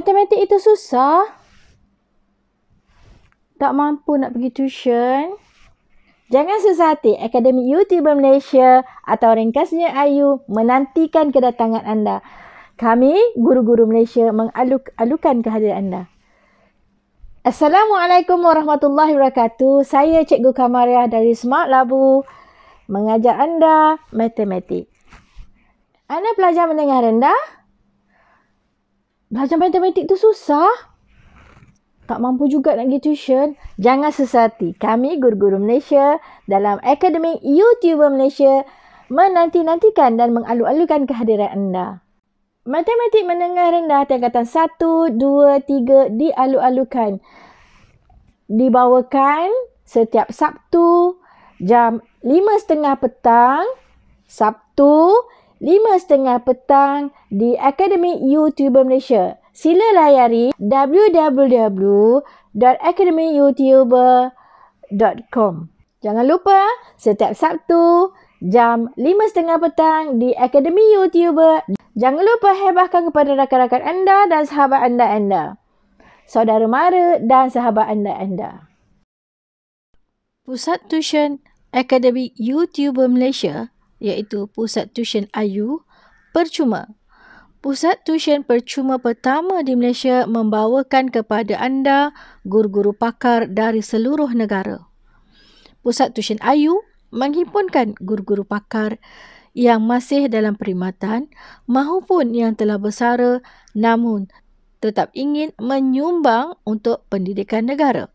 Matematik itu susah. Tak mampu nak pergi tuition. Jangan susah hati. Akademik YouTuber Malaysia atau ringkasnya Ayu menantikan kedatangan anda. Kami, guru-guru Malaysia mengalukan kehadiran anda. Assalamualaikum warahmatullahi wabarakatuh. Saya Cikgu Kamariah dari Smart Labu mengajar anda matematik. Anda pelajar menengah rendah? Belajar matematik tu susah. Tak mampu juga nak pergi tuition. Jangan sesati. Kami guru-guru Malaysia dalam Akademik YouTuber Malaysia menanti-nantikan dan mengalu-alukan kehadiran anda. Matematik menengah rendah tingkatan 1, 2, 3 dialu-alukan. Dibawakan setiap Sabtu jam 5.30 petang. Sabtu 5.30 petang di Akademik YouTuber Malaysia. Sila layari www.akademiyoutuber.com Jangan lupa setiap Sabtu jam 5.30 petang di Akademi YouTuber. Jangan lupa hebahkan kepada rakan-rakan anda dan sahabat anda-anda. Saudara mara dan sahabat anda-anda. Pusat Tuition Akademi YouTuber Malaysia iaitu Pusat Tuition ayu Percuma. Pusat tuition percuma pertama di Malaysia membawakan kepada anda guru-guru pakar dari seluruh negara. Pusat tuition ayu menghimpunkan guru-guru pakar yang masih dalam perkhidmatan mahupun yang telah bersara namun tetap ingin menyumbang untuk pendidikan negara.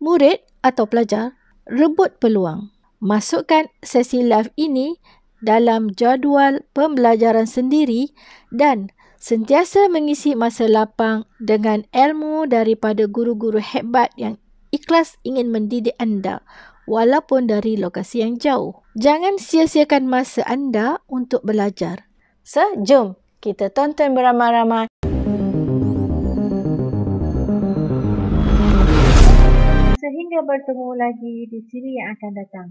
Murid atau pelajar rebut peluang. Masukkan sesi live ini dalam jadual pembelajaran sendiri dan sentiasa mengisi masa lapang dengan ilmu daripada guru-guru hebat yang ikhlas ingin mendidik anda walaupun dari lokasi yang jauh. Jangan sia-siakan masa anda untuk belajar. So, jom kita tonton beramai-ramai. Sehingga bertemu lagi di siri yang akan datang.